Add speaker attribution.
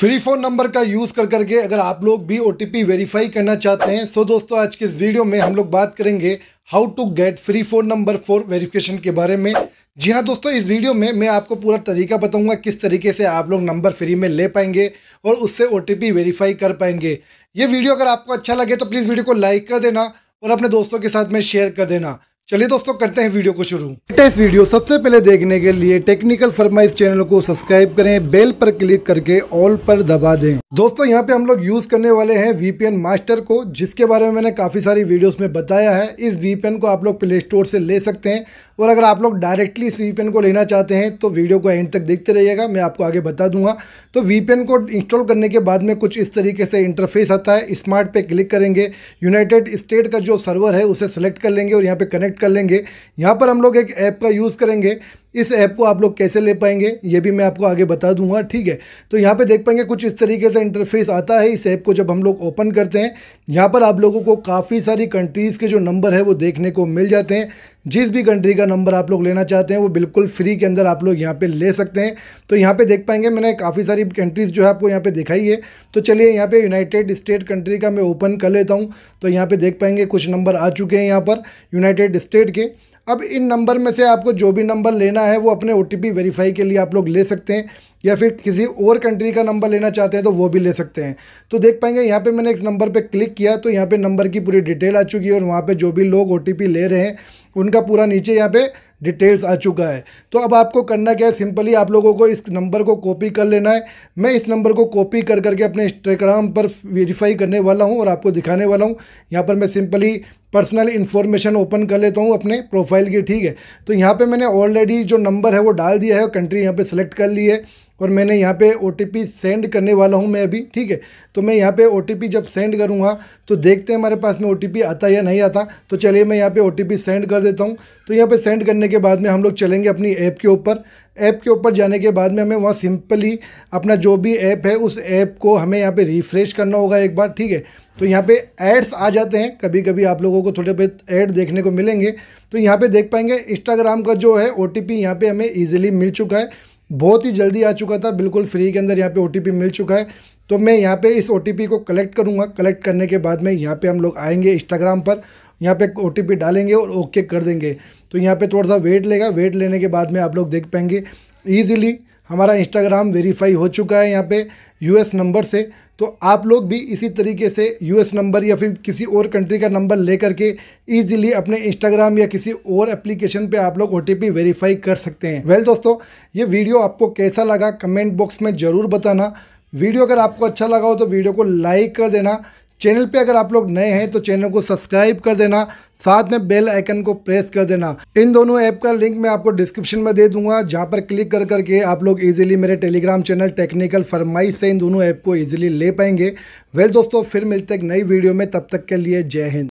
Speaker 1: free phone number का use कर करके अगर आप लोग भी ओ वेरीफाई करना चाहते हैं सो दोस्तों आज के इस वीडियो में हम लोग बात करेंगे how to get free phone number for verification के बारे में जी हाँ दोस्तों इस वीडियो में मैं आपको पूरा तरीका बताऊंगा किस तरीके से आप लोग नंबर फ्री में ले पाएंगे और उससे ओ वेरीफाई कर पाएंगे ये वीडियो अगर आपको अच्छा लगे तो प्लीज़ वीडियो को लाइक कर देना और अपने दोस्तों के साथ में शेयर कर देना चलिए दोस्तों करते हैं वीडियो को शुरू लेटेस्ट वीडियो सबसे पहले देखने के लिए टेक्निकल फरमाइज चैनल को सब्सक्राइब करें बेल पर क्लिक करके ऑल पर दबा दें दोस्तों यहाँ पे हम लोग यूज करने वाले हैं वीपीएन मास्टर को जिसके बारे में मैंने काफी सारी वीडियोस में बताया है इस वीपीएन को आप लोग प्ले स्टोर से ले सकते हैं और अगर आप लोग डायरेक्टली इस वीपीएन को लेना चाहते हैं तो वीडियो को एंड तक देखते रहिएगा मैं आपको आगे बता दूंगा तो वीपीएन को इंस्टॉल करने के बाद में कुछ इस तरीके से इंटरफेस आता है स्मार्ट पे क्लिक करेंगे यूनाइटेड स्टेट का जो सर्वर है उसे सेलेक्ट कर लेंगे और यहाँ पे कनेक्ट कर लेंगे यहाँ पर हम लोग एक ऐप का यूज़ करेंगे इस ऐप को आप लोग कैसे ले पाएंगे ये भी मैं आपको आगे बता दूंगा ठीक है तो यहाँ पे देख पाएंगे कुछ इस तरीके से इंटरफेस आता है इस ऐप को जब हम लोग ओपन करते हैं यहाँ पर आप लोगों को काफ़ी सारी कंट्रीज़ के जो नंबर है वो देखने को मिल जाते हैं जिस भी कंट्री का नंबर आप लोग लेना चाहते हैं वो बिल्कुल फ्री के अंदर आप लोग यहाँ पर ले सकते हैं तो यहाँ पर देख पाएंगे मैंने काफ़ी सारी कंट्रीज़ जो है आपको यहाँ पर दिखाई है तो चलिए यहाँ पर यूनाइटेड स्टेट कंट्री का मैं ओपन कर लेता हूँ तो यहाँ पर देख पाएंगे कुछ नंबर आ चुके हैं यहाँ पर यूनाइटेड स्टेट के अब इन नंबर में से आपको जो भी नंबर लेना है वो अपने ओ वेरीफाई के लिए आप लोग ले सकते हैं या फिर किसी और कंट्री का नंबर लेना चाहते हैं तो वो भी ले सकते हैं तो देख पाएंगे यहाँ पे मैंने इस नंबर पे क्लिक किया तो यहाँ पे नंबर की पूरी डिटेल आ चुकी है और वहाँ पे जो भी लोग ओ ले रहे हैं उनका पूरा नीचे यहाँ पे डिटेल्स आ चुका है तो अब आपको करना क्या है सिंपली आप लोगों को इस नंबर को कॉपी कर लेना है मैं इस नंबर को कॉपी कर करके अपने इंस्टाग्राम पर वेरीफाई करने वाला हूँ और आपको दिखाने वाला हूँ यहाँ पर मैं सिंपली पर्सनल इन्फॉर्मेशन ओपन कर लेता हूँ अपने प्रोफाइल की ठीक है तो यहाँ पे मैंने ऑलरेडी जो नंबर है वो डाल दिया है कंट्री यहाँ पे सेलेक्ट कर ली है और मैंने यहाँ पे ओ सेंड करने वाला हूँ मैं अभी ठीक है तो मैं यहाँ पे ओ जब सेंड करूँगा तो देखते हैं हमारे पास में ओ आता या नहीं आता तो चलिए मैं यहाँ पे ओ सेंड कर देता हूँ तो यहाँ पे सेंड करने के बाद में हम लोग चलेंगे अपनी ऐप के ऊपर ऐप के ऊपर जाने के बाद में हमें वहाँ सिंपली अपना जो भी ऐप है उस ऐप को हमें यहाँ पर रिफ़्रेश करना होगा एक बार ठीक है तो यहाँ पे एड्स आ जाते हैं कभी कभी आप लोगों को थोड़े बहुत ऐड देखने को मिलेंगे तो यहाँ पे देख पाएंगे इंस्टाग्राम का जो है ओ टी पी यहाँ पर हमें ईजिली मिल चुका है बहुत ही जल्दी आ चुका था बिल्कुल फ्री के अंदर यहाँ पे ओ मिल चुका है तो मैं यहाँ पे इस ओ को कलेक्ट करूँगा कलेक्ट करने के बाद में यहाँ पे हम लोग आएंगे इंस्टाग्राम पर यहाँ पे ओ डालेंगे और ओके कर देंगे तो यहाँ पे थोड़ा सा वेट लेगा वेट लेने के बाद में आप लोग देख पाएंगे ईजिली हमारा इंस्टाग्राम वेरीफाई हो चुका है यहाँ पे यूएस नंबर से तो आप लोग भी इसी तरीके से यूएस नंबर या फिर किसी और कंट्री का नंबर ले करके ईजिली अपने इंस्टाग्राम या किसी और एप्लीकेशन पे आप लोग ओ वेरीफाई कर सकते हैं वेल well, दोस्तों ये वीडियो आपको कैसा लगा कमेंट बॉक्स में ज़रूर बताना वीडियो अगर आपको अच्छा लगा हो तो वीडियो को लाइक कर देना चैनल पे अगर आप लोग नए हैं तो चैनल को सब्सक्राइब कर देना साथ में बेल आइकन को प्रेस कर देना इन दोनों ऐप का लिंक मैं आपको डिस्क्रिप्शन में दे दूंगा जहाँ पर क्लिक कर करके आप लोग इजीली मेरे टेलीग्राम चैनल टेक्निकल फरमाइश से इन दोनों ऐप को इजीली ले पाएंगे वेल दोस्तों फिर मिलते एक नई वीडियो में तब तक के लिए जय हिंद